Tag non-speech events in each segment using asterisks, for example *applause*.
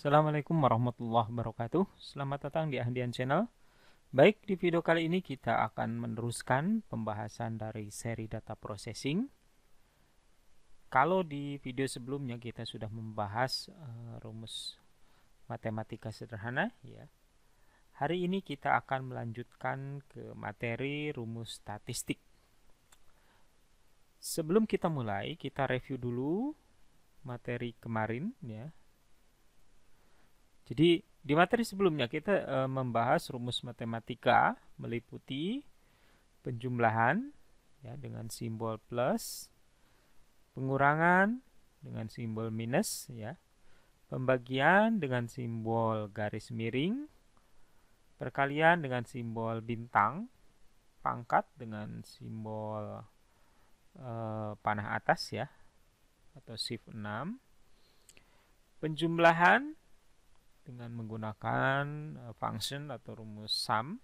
Assalamualaikum warahmatullahi wabarakatuh Selamat datang di Ahdian Channel Baik, di video kali ini kita akan meneruskan pembahasan dari seri data processing Kalau di video sebelumnya kita sudah membahas uh, rumus matematika sederhana ya. Hari ini kita akan melanjutkan ke materi rumus statistik Sebelum kita mulai, kita review dulu materi kemarin ya jadi di materi sebelumnya kita e, membahas rumus matematika meliputi penjumlahan ya dengan simbol plus, pengurangan dengan simbol minus ya, pembagian dengan simbol garis miring, perkalian dengan simbol bintang, pangkat dengan simbol e, panah atas ya atau shift 6, penjumlahan dengan menggunakan eh, function atau rumus sum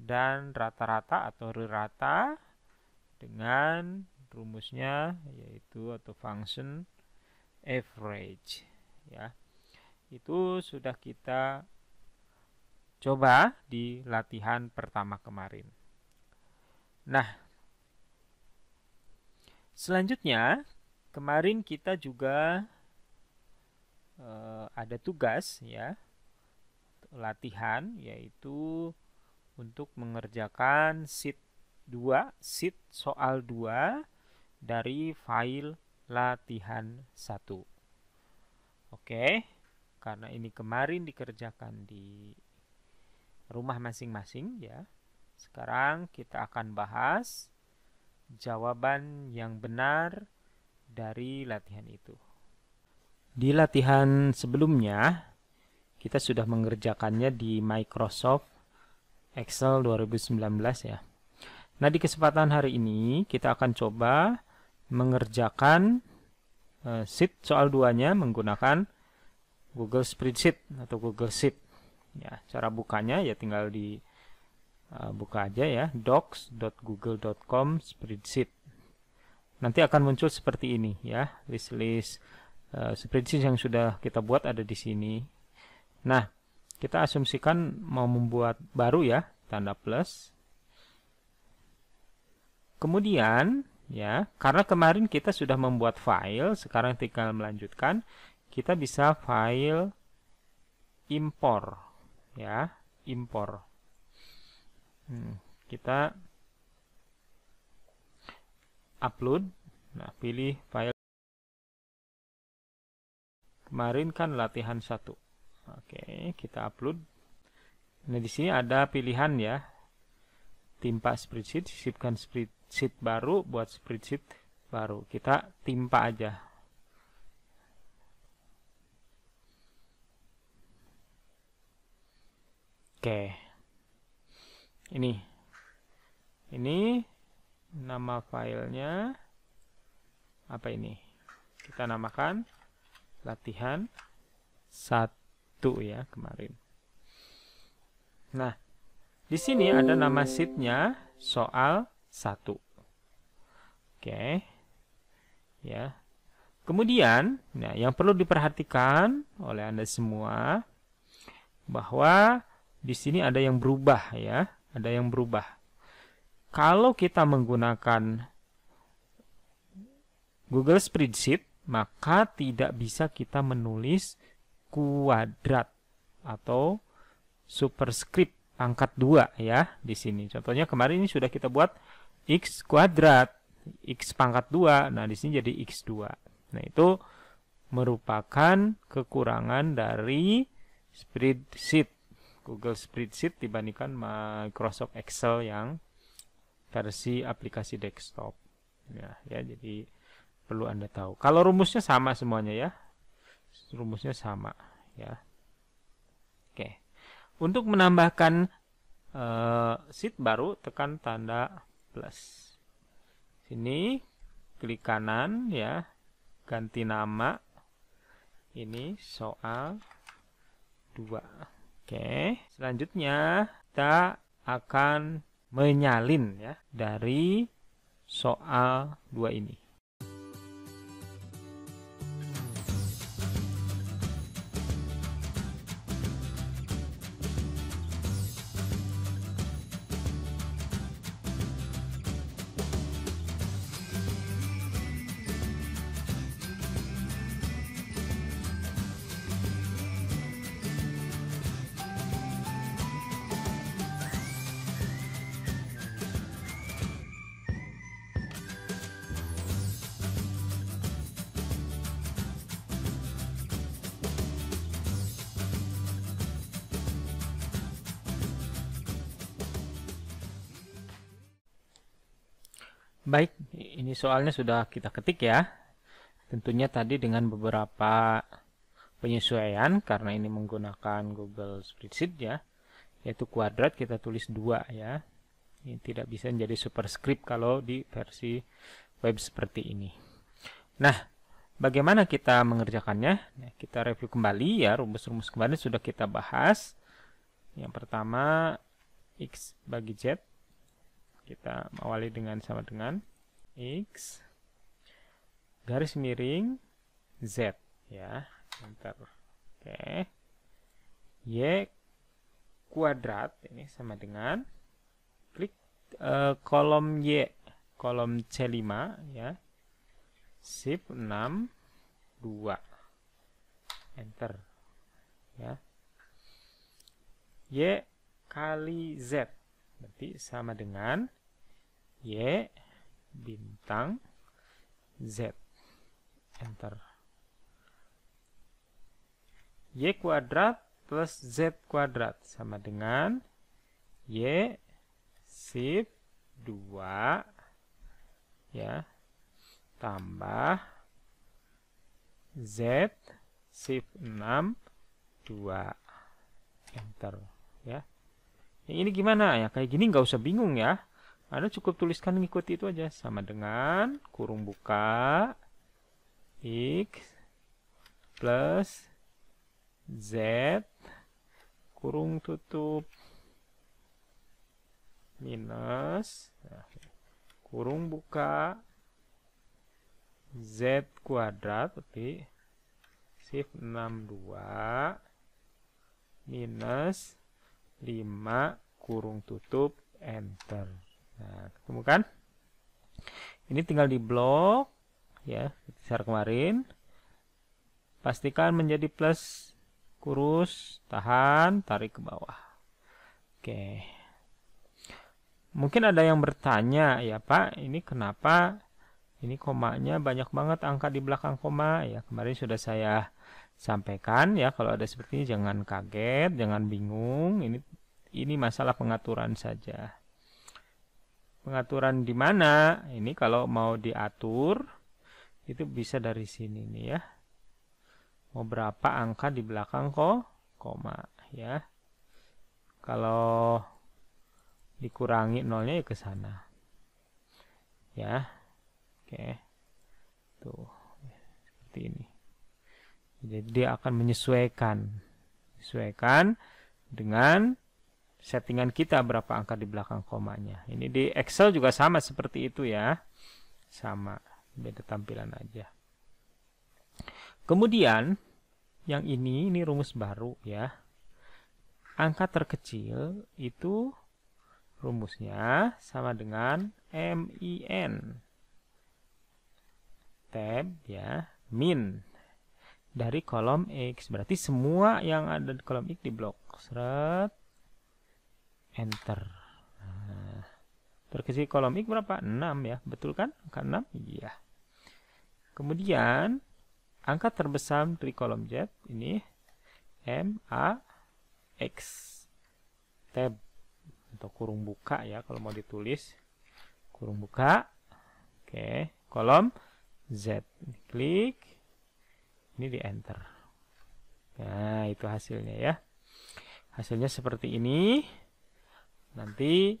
dan rata-rata atau rerata dengan rumusnya yaitu atau function average ya itu sudah kita coba di latihan pertama kemarin nah selanjutnya kemarin kita juga uh, ada tugas ya latihan yaitu untuk mengerjakan sheet 2, sheet soal 2 dari file latihan 1. Oke, karena ini kemarin dikerjakan di rumah masing-masing ya. Sekarang kita akan bahas jawaban yang benar dari latihan itu. Di latihan sebelumnya, kita sudah mengerjakannya di Microsoft Excel 2019 ya. Nah, di kesempatan hari ini kita akan coba mengerjakan uh, sheet soal duanya menggunakan Google Spreadsheet atau Google Sheet. Ya, cara bukanya ya tinggal di uh, buka aja ya docs.google.com spreadsheet. Nanti akan muncul seperti ini ya, list-list uh, spreadsheet yang sudah kita buat ada di sini. Nah, kita asumsikan mau membuat baru ya, tanda plus. Kemudian, ya, karena kemarin kita sudah membuat file, sekarang tinggal melanjutkan, kita bisa file impor, ya, impor. Hmm, kita upload, nah pilih file Kemarin kan latihan satu. Oke, kita upload. Nah, di sini ada pilihan ya. Timpa spreadsheet, sisipkan spreadsheet baru, buat spreadsheet baru. Kita timpa aja. Oke. Ini. Ini nama filenya apa ini? Kita namakan latihan satu ya kemarin. Nah, di sini ada nama sheetnya soal satu. Oke. Ya. Kemudian, nah yang perlu diperhatikan oleh Anda semua bahwa di sini ada yang berubah ya, ada yang berubah. Kalau kita menggunakan Google Spreadsheet maka tidak bisa kita menulis kuadrat atau superscript pangkat 2 ya di sini. Contohnya kemarin ini sudah kita buat x kuadrat, x pangkat 2. Nah, di sini jadi x2. Nah, itu merupakan kekurangan dari spreadsheet Google Spreadsheet dibandingkan Microsoft Excel yang versi aplikasi desktop. Ya, ya jadi perlu Anda tahu. Kalau rumusnya sama semuanya ya. Rumusnya sama ya. Oke. Untuk menambahkan uh, sheet baru tekan tanda plus. Sini klik kanan ya. Ganti nama. Ini soal 2. Oke. Selanjutnya kita akan menyalin ya dari soal 2 ini. ini soalnya sudah kita ketik ya. Tentunya tadi dengan beberapa penyesuaian karena ini menggunakan Google Spreadsheet ya. Yaitu kuadrat kita tulis dua ya. Ini tidak bisa menjadi superscript kalau di versi web seperti ini. Nah, bagaimana kita mengerjakannya? Nah, kita review kembali ya, rumus-rumus kemarin sudah kita bahas. Yang pertama X bagi Z kita awali dengan sama dengan X garis miring Z ya enter oke Y kuadrat ini sama dengan klik uh, kolom Y kolom C5 ya sip 6 2 enter ya Y kali Z berarti sama dengan Y bintang Z. Enter. Y kuadrat plus Z kuadrat sama dengan Y shift 2 ya tambah Z shift 6 2 enter ya yang ini gimana ya kayak gini nggak usah bingung ya anda cukup tuliskan mengikuti itu aja sama dengan kurung buka x plus z kurung tutup minus nah, kurung buka z kuadrat tapi shift 62 minus 5 kurung tutup enter Nah, ketemu kan? Ini tinggal di blok ya, besar kemarin. Pastikan menjadi plus kurus, tahan, tarik ke bawah. Oke. Mungkin ada yang bertanya, ya Pak, ini kenapa ini komanya banyak banget angka di belakang koma ya kemarin sudah saya sampaikan ya kalau ada seperti ini jangan kaget jangan bingung ini ini masalah pengaturan saja Pengaturan di mana? Ini kalau mau diatur itu bisa dari sini nih ya. Mau berapa angka di belakang kok koma ya. Kalau dikurangi nolnya ya ke sana. Ya. Oke. Tuh. Seperti ini. Jadi dia akan menyesuaikan. Sesuaikan dengan settingan kita berapa angka di belakang komanya. Ini di Excel juga sama seperti itu ya. Sama, beda tampilan aja. Kemudian yang ini ini rumus baru ya. Angka terkecil itu rumusnya sama dengan MIN. Tab ya, min dari kolom X. Berarti semua yang ada di kolom X di blok. Seret enter nah, terkisi kolom ik berapa? 6 ya betul kan? angka 6? iya kemudian angka terbesar dari kolom Z ini M A X tab atau kurung buka ya kalau mau ditulis kurung buka oke kolom Z klik ini di enter nah itu hasilnya ya hasilnya seperti ini nanti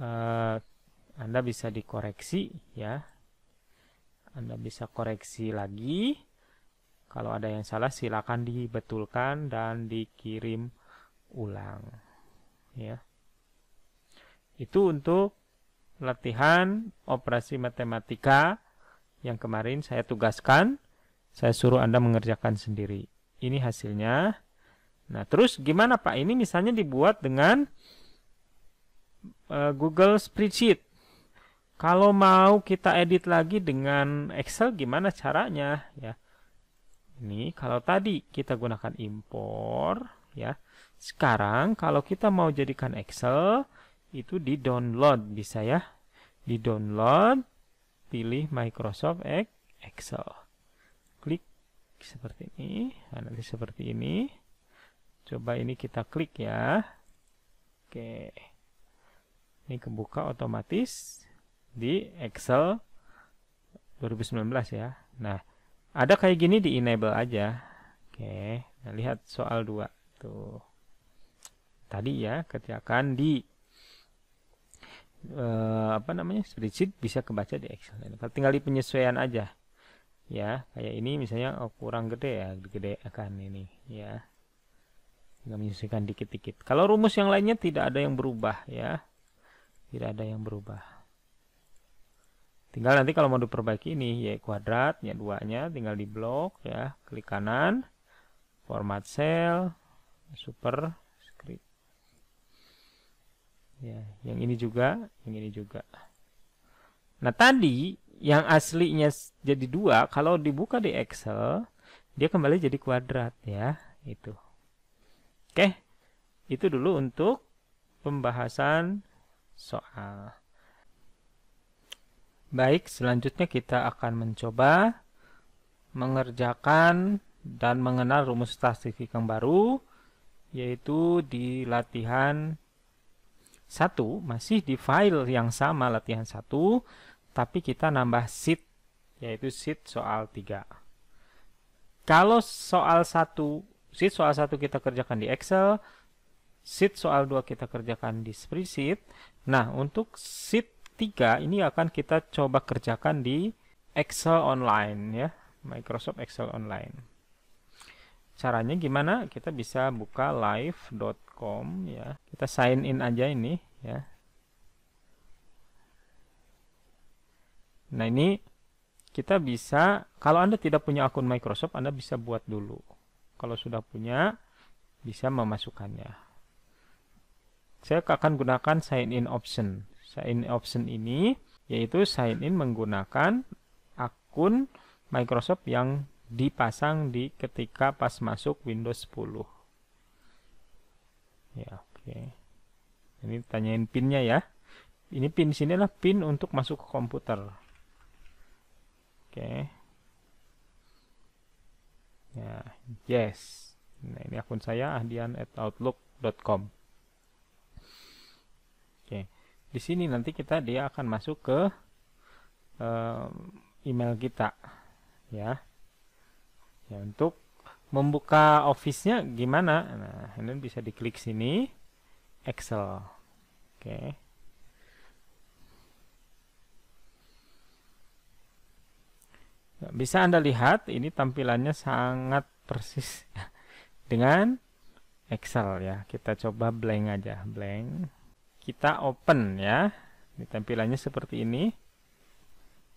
uh, Anda bisa dikoreksi ya Anda bisa koreksi lagi kalau ada yang salah silakan dibetulkan dan dikirim ulang ya itu untuk latihan operasi matematika yang kemarin saya tugaskan saya suruh Anda mengerjakan sendiri ini hasilnya Nah, terus gimana Pak? Ini misalnya dibuat dengan uh, Google Spreadsheet. Kalau mau kita edit lagi dengan Excel gimana caranya ya? Ini kalau tadi kita gunakan impor ya. Sekarang kalau kita mau jadikan Excel itu di-download bisa ya. Di-download pilih Microsoft Excel. Klik seperti ini, nah, nanti seperti ini. Coba ini kita klik ya. Oke. Ini kebuka otomatis di Excel 2019 ya. Nah, ada kayak gini di enable aja. Oke. Nah, lihat soal 2 tuh. Tadi ya, kerjakan di eh, apa namanya? spreadsheet bisa kebaca di Excel. Nah, tinggal di penyesuaian aja. Ya, kayak ini misalnya oh, kurang gede ya, gede akan ini ya. Tinggal menyisihkan dikit-dikit. Kalau rumus yang lainnya tidak ada yang berubah ya. Tidak ada yang berubah. Tinggal nanti kalau mau diperbaiki ini Y kuadrat, ya duanya tinggal di blok ya. Klik kanan, format cell, super script. Ya, yang ini juga, yang ini juga. Nah tadi yang aslinya jadi dua, kalau dibuka di Excel, dia kembali jadi kuadrat ya, itu. Oke, itu dulu untuk pembahasan soal. Baik, selanjutnya kita akan mencoba mengerjakan dan mengenal rumus statistik yang baru, yaitu di latihan satu masih di file yang sama latihan satu, tapi kita nambah sheet, yaitu sheet soal 3. Kalau soal satu Sheet soal 1 kita kerjakan di Excel, sheet soal 2 kita kerjakan di spreadsheet. Nah, untuk sheet 3 ini akan kita coba kerjakan di Excel online ya, Microsoft Excel online. Caranya gimana? Kita bisa buka live.com ya. Kita sign in aja ini ya. Nah, ini kita bisa kalau Anda tidak punya akun Microsoft, Anda bisa buat dulu. Kalau sudah punya, bisa memasukkannya. Saya akan gunakan sign in option. Sign in option ini yaitu sign in menggunakan akun Microsoft yang dipasang di ketika pas masuk Windows 10. Ya, oke. Okay. Ini tanyain pinnya ya. Ini pin sini adalah pin untuk masuk ke komputer. Oke. Okay. Ya yes. Nah, ini akun saya at outlook.com Oke. Di sini nanti kita dia akan masuk ke uh, email kita ya. Ya, untuk membuka Office-nya gimana? Nah, ini bisa diklik sini Excel. Oke. Okay. bisa Anda lihat ini tampilannya sangat persis *laughs* dengan Excel ya. Kita coba blank aja, blank. Kita open ya. Ini tampilannya seperti ini.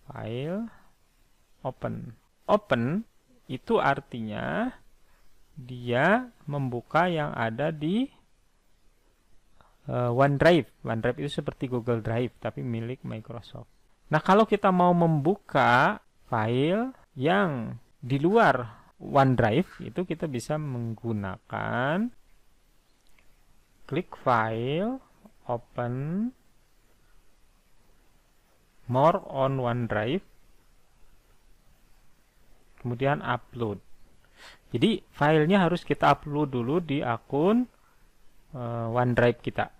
File open. Open itu artinya dia membuka yang ada di uh, OneDrive. OneDrive itu seperti Google Drive tapi milik Microsoft. Nah, kalau kita mau membuka file yang di luar OneDrive itu kita bisa menggunakan klik file open more on OneDrive kemudian upload jadi filenya harus kita upload dulu di akun uh, OneDrive kita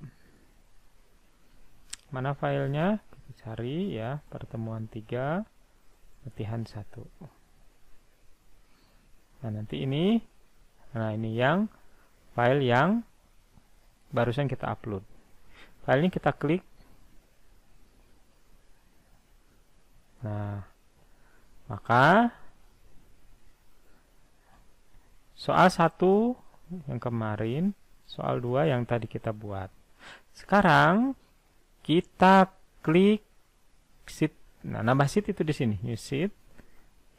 mana filenya kita cari ya pertemuan 3 latihan satu nah nanti ini nah ini yang file yang barusan kita upload file ini kita klik nah maka soal satu yang kemarin soal dua yang tadi kita buat sekarang kita klik sit. Nah, nambah sheet itu di sini, new sheet.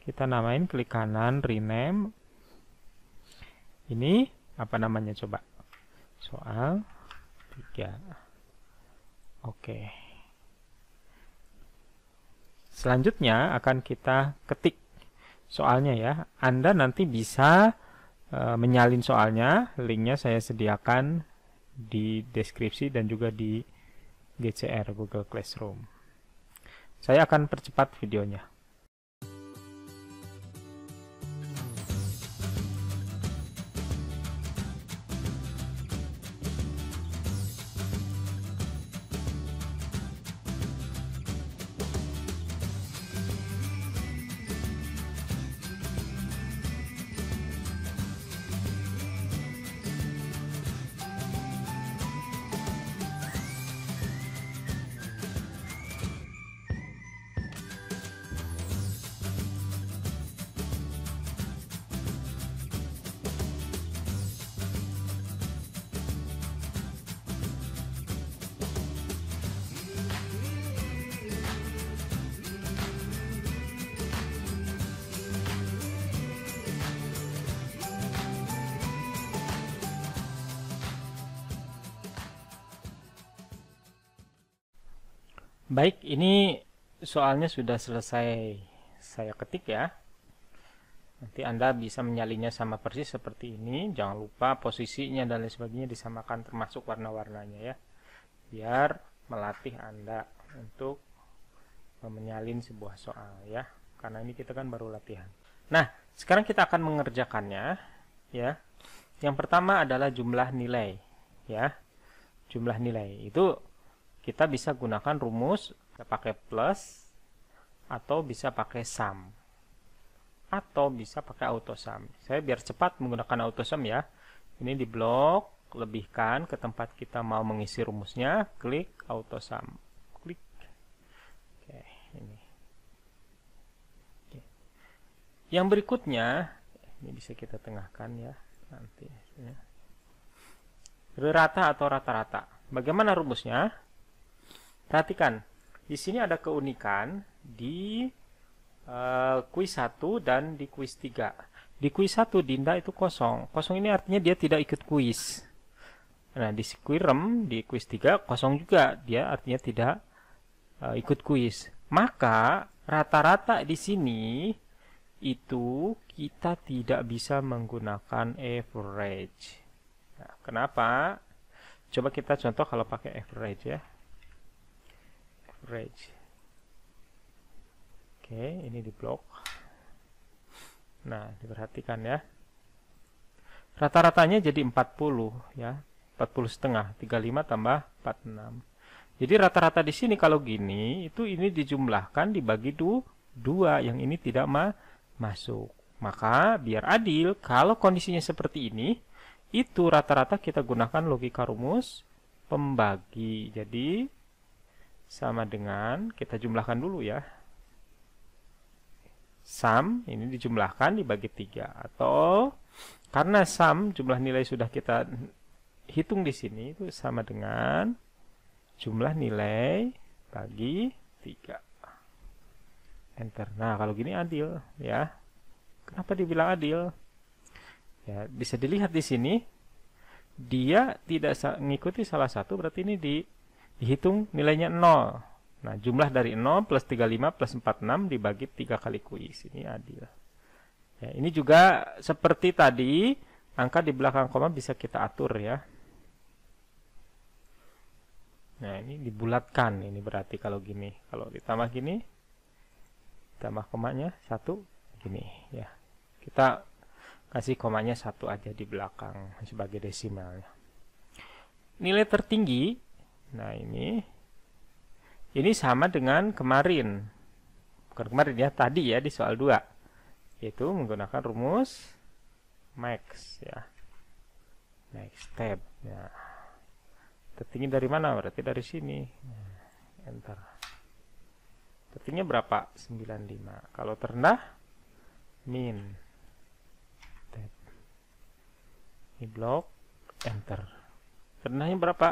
Kita namain klik kanan rename. Ini apa namanya coba? Soal 3. Oke. Selanjutnya akan kita ketik soalnya ya. Anda nanti bisa e, menyalin soalnya, linknya saya sediakan di deskripsi dan juga di GCR Google Classroom. Saya akan percepat videonya. Baik, ini soalnya sudah selesai saya ketik ya. Nanti Anda bisa menyalinnya sama persis seperti ini. Jangan lupa posisinya dan lain sebagainya disamakan termasuk warna-warnanya ya. Biar melatih Anda untuk menyalin sebuah soal ya. Karena ini kita kan baru latihan. Nah, sekarang kita akan mengerjakannya ya. Yang pertama adalah jumlah nilai ya. Jumlah nilai itu kita bisa gunakan rumus kita pakai plus atau bisa pakai sum atau bisa pakai autosum. Saya biar cepat menggunakan autosum ya. Ini di blok, lebihkan ke tempat kita mau mengisi rumusnya, klik autosum. Klik. Oke, ini. Oke. Yang berikutnya, ini bisa kita tengahkan ya nanti. Rata atau rata-rata. Bagaimana rumusnya? Perhatikan, di sini ada keunikan di uh, kuis 1 dan di kuis 3. Di kuis 1 Dinda itu kosong. Kosong ini artinya dia tidak ikut kuis. Nah, di Squirem di kuis 3 kosong juga. Dia artinya tidak uh, ikut kuis. Maka rata-rata di sini itu kita tidak bisa menggunakan average. Nah, kenapa? Coba kita contoh kalau pakai average ya rage oke ini di blok nah diperhatikan ya rata-ratanya jadi 40 ya 40 setengah 35 tambah 46 jadi rata-rata di sini kalau gini itu ini dijumlahkan dibagi du, dua yang ini tidak ma masuk maka biar adil kalau kondisinya seperti ini itu rata-rata kita gunakan logika rumus pembagi jadi sama dengan kita jumlahkan dulu ya sum ini dijumlahkan dibagi 3 atau karena sum jumlah nilai sudah kita hitung di sini itu sama dengan jumlah nilai bagi 3 enter nah kalau gini adil ya kenapa dibilang adil ya bisa dilihat di sini dia tidak mengikuti salah satu berarti ini di dihitung nilainya 0. Nah, jumlah dari 0 plus 35 plus 46 dibagi 3 kali kuis. Ini adil. Ya, ini juga seperti tadi, angka di belakang koma bisa kita atur ya. Nah, ini dibulatkan ini berarti kalau gini. Kalau ditambah gini, ditambah komanya satu gini ya. Kita kasih komanya satu aja di belakang sebagai desimalnya. Nilai tertinggi Nah ini ini sama dengan kemarin bukan kemarin ya tadi ya di soal 2 yaitu menggunakan rumus max ya next step ya tertinggi dari mana berarti dari sini nah, enter Tertinggi berapa 95 kalau terendah min tab ini blok enter terendahnya berapa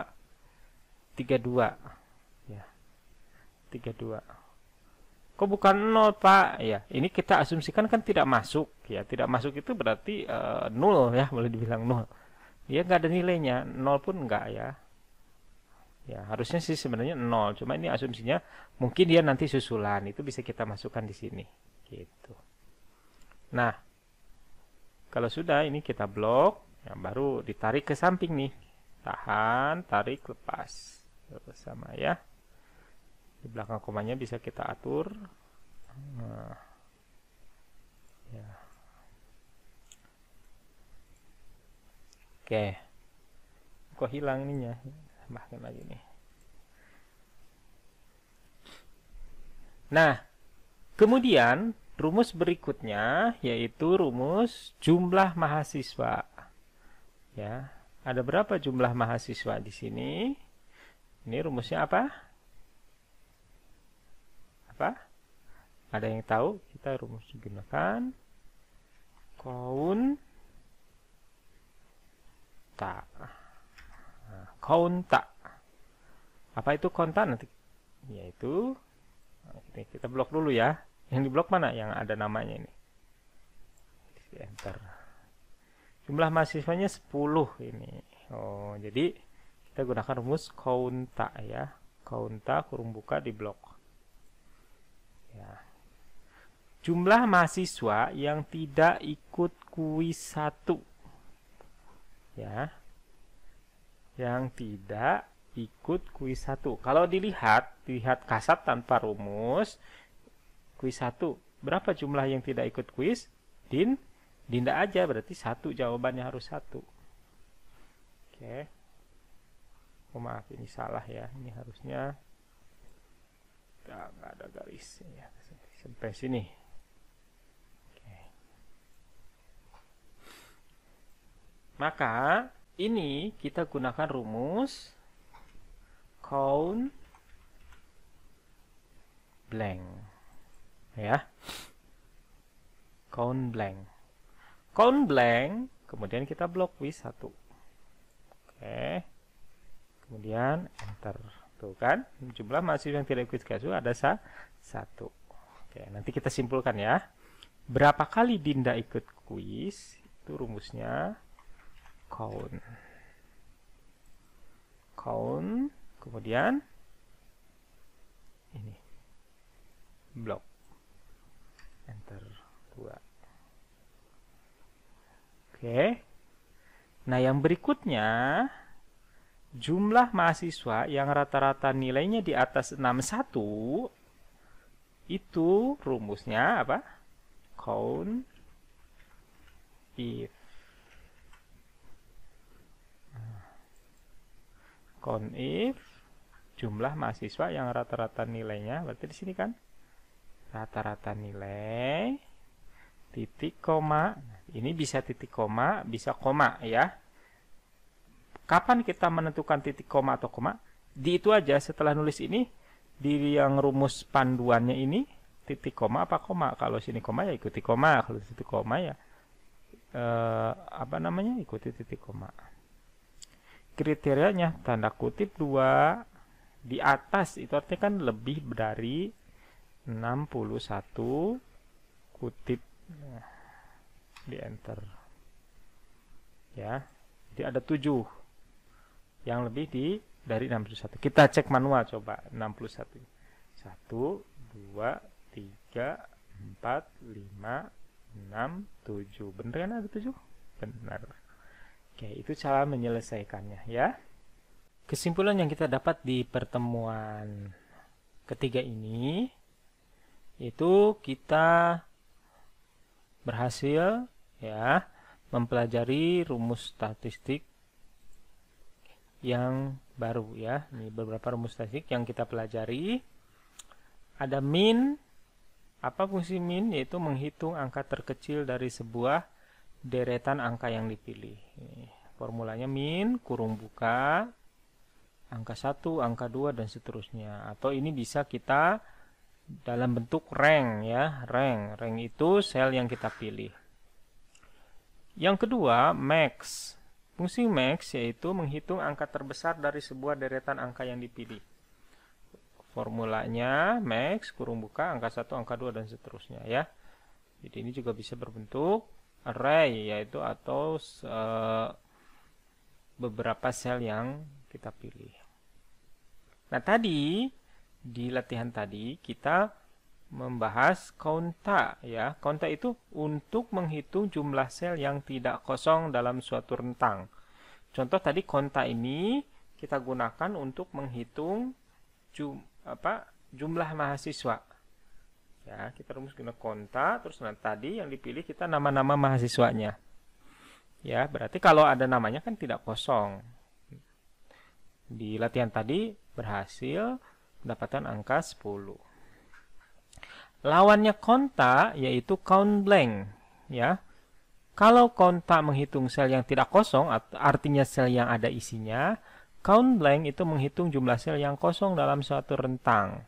32 ya 32 kok bukan 0 Pak ya ini kita asumsikan kan tidak masuk ya tidak masuk itu berarti uh, nol ya boleh dibilang nol dia nggak ada nilainya nol pun enggak ya ya harusnya sih sebenarnya nol cuma ini asumsinya mungkin dia nanti susulan itu bisa kita masukkan di sini gitu nah kalau sudah ini kita blok ya, baru ditarik ke samping nih tahan tarik lepas sama ya di belakang komanya bisa kita atur nah, ya. oke kok hilang nih ya tambahkan lagi nih nah kemudian rumus berikutnya yaitu rumus jumlah mahasiswa ya ada berapa jumlah mahasiswa di sini ini rumusnya apa? Apa? Ada yang tahu? Kita rumus gunakan kaun tak. konta. Nah, apa itu konta nanti? Yaitu ini kita blok dulu ya. Yang di blok mana? Yang ada namanya ini. Enter. Jumlah mahasiswanya 10 ini. Oh, jadi kita gunakan rumus kaunta ya kaunta kurung buka di blok ya. jumlah mahasiswa yang tidak ikut kuis satu ya yang tidak ikut kuis satu kalau dilihat dilihat kasat tanpa rumus kuis satu berapa jumlah yang tidak ikut kuis din dinda aja berarti satu jawabannya harus satu oke okay oh maaf ini salah ya ini harusnya nggak ada garis ya sampai sini Oke. maka ini kita gunakan rumus count blank ya count blank count blank kemudian kita blok with satu oke okay kemudian enter tuh kan jumlah mahasiswa yang tidak ikut kasus ada sa satu oke nanti kita simpulkan ya berapa kali Dinda ikut kuis itu rumusnya count count kemudian ini block enter dua oke nah yang berikutnya jumlah mahasiswa yang rata-rata nilainya di atas 61 itu rumusnya apa? count if count if jumlah mahasiswa yang rata-rata nilainya berarti di sini kan rata-rata nilai titik koma nah, ini bisa titik koma bisa koma ya Kapan kita menentukan titik koma atau koma? Di itu aja setelah nulis ini, di yang rumus panduannya ini, titik koma apa koma? Kalau sini koma ya ikuti koma, kalau sini koma ya eh, apa namanya? ikuti titik koma. Kriterianya tanda kutip 2 di atas itu artinya kan lebih dari 61 kutip nah, di enter ya jadi ada 7 yang lebih di dari 61. Kita cek manual coba 61. 1 2 3 4 5 6 7. Bener kan ada 7? Benar. Oke, itu cara menyelesaikannya ya. Kesimpulan yang kita dapat di pertemuan ketiga ini itu kita berhasil ya mempelajari rumus statistik yang baru ya. Ini beberapa rumus statistik yang kita pelajari. Ada min. Apa fungsi min? Yaitu menghitung angka terkecil dari sebuah deretan angka yang dipilih. Formulanya min kurung buka angka 1, angka 2 dan seterusnya. Atau ini bisa kita dalam bentuk rank ya, rank. Rank itu sel yang kita pilih. Yang kedua, max. Fungsi max yaitu menghitung angka terbesar dari sebuah deretan angka yang dipilih. Formulanya max kurung buka angka 1, angka 2 dan seterusnya ya. Jadi ini juga bisa berbentuk array yaitu atau eh, beberapa sel yang kita pilih. Nah, tadi di latihan tadi kita membahas konta ya. Konta itu untuk menghitung jumlah sel yang tidak kosong dalam suatu rentang. Contoh tadi konta ini kita gunakan untuk menghitung jum, apa, jumlah mahasiswa. Ya, kita rumus guna konta, terus nah, tadi yang dipilih kita nama-nama mahasiswanya. Ya, berarti kalau ada namanya kan tidak kosong. Di latihan tadi berhasil mendapatkan angka 10. Lawannya konta yaitu count blank, ya. Kalau konta menghitung sel yang tidak kosong, artinya sel yang ada isinya, count blank itu menghitung jumlah sel yang kosong dalam suatu rentang.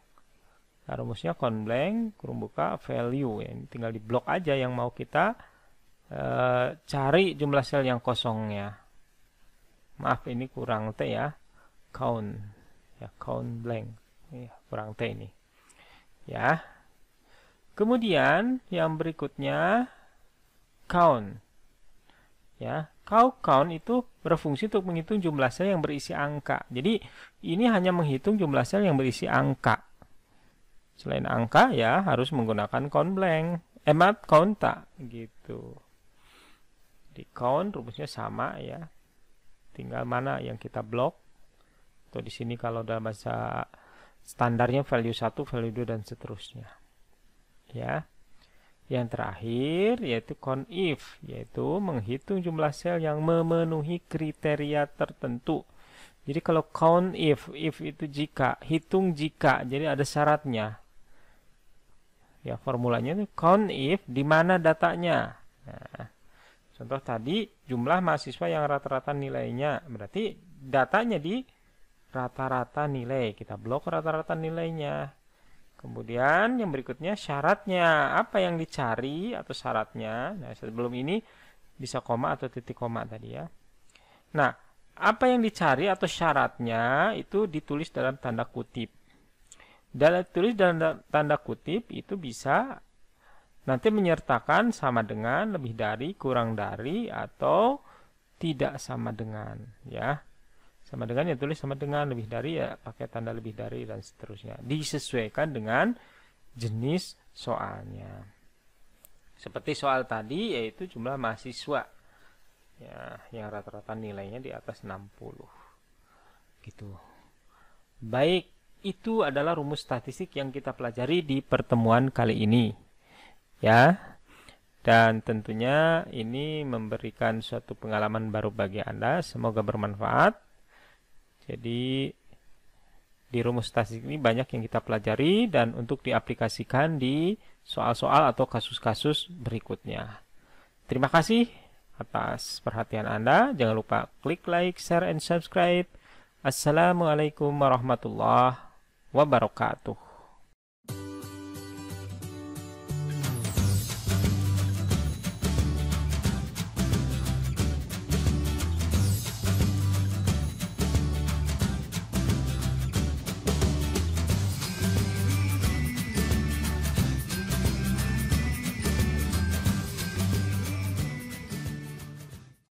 Nah, rumusnya count blank, kurung buka, value. Ya. Tinggal di blok aja yang mau kita e, cari jumlah sel yang kosongnya. Maaf, ini kurang T ya. Count. Ya, count blank. Ya, kurang T ini. Ya, Kemudian yang berikutnya count. Ya, count count itu berfungsi untuk menghitung jumlah sel yang berisi angka. Jadi ini hanya menghitung jumlah sel yang berisi angka. Selain angka ya harus menggunakan count blank, emat eh, count tak gitu. Di count rumusnya sama ya. Tinggal mana yang kita blok. Atau di sini kalau dalam bahasa standarnya value 1, value 2 dan seterusnya ya. Yang terakhir yaitu count yaitu menghitung jumlah sel yang memenuhi kriteria tertentu. Jadi kalau count if, if itu jika, hitung jika, jadi ada syaratnya. Ya, formulanya itu count if di mana datanya. Nah, contoh tadi jumlah mahasiswa yang rata-rata nilainya, berarti datanya di rata-rata nilai. Kita blok rata-rata nilainya. Kemudian yang berikutnya syaratnya apa yang dicari atau syaratnya. Nah sebelum ini bisa koma atau titik koma tadi ya. Nah apa yang dicari atau syaratnya itu ditulis dalam tanda kutip. Dalam tulis dalam tanda kutip itu bisa nanti menyertakan sama dengan, lebih dari, kurang dari atau tidak sama dengan ya sama dengan ya tulis sama dengan lebih dari ya pakai tanda lebih dari dan seterusnya disesuaikan dengan jenis soalnya seperti soal tadi yaitu jumlah mahasiswa ya yang rata-rata nilainya di atas 60 gitu baik itu adalah rumus statistik yang kita pelajari di pertemuan kali ini ya dan tentunya ini memberikan suatu pengalaman baru bagi Anda semoga bermanfaat jadi di rumus statistik ini banyak yang kita pelajari dan untuk diaplikasikan di soal-soal atau kasus-kasus berikutnya. Terima kasih atas perhatian Anda. Jangan lupa klik like, share, and subscribe. Assalamualaikum warahmatullahi wabarakatuh.